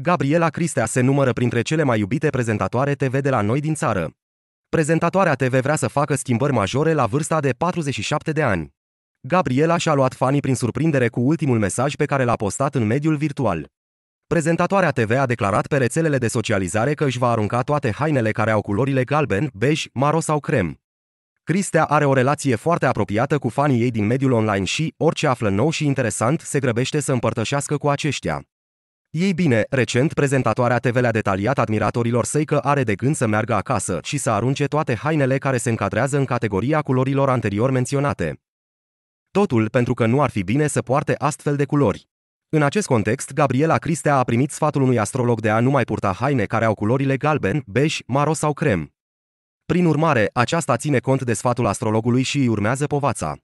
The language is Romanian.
Gabriela Cristea se numără printre cele mai iubite prezentatoare TV de la noi din țară. Prezentatoarea TV vrea să facă schimbări majore la vârsta de 47 de ani. Gabriela și-a luat fanii prin surprindere cu ultimul mesaj pe care l-a postat în mediul virtual. Prezentatoarea TV a declarat pe rețelele de socializare că își va arunca toate hainele care au culorile galben, bej, maro sau crem. Cristea are o relație foarte apropiată cu fanii ei din mediul online și, orice află nou și interesant, se grăbește să împărtășească cu aceștia. Ei bine, recent prezentatoarea TV le-a detaliat admiratorilor săi că are de gând să meargă acasă și să arunce toate hainele care se încadrează în categoria culorilor anterior menționate. Totul pentru că nu ar fi bine să poarte astfel de culori. În acest context, Gabriela Cristea a primit sfatul unui astrolog de a nu mai purta haine care au culorile galben, bej, maro sau crem. Prin urmare, aceasta ține cont de sfatul astrologului și îi urmează povața.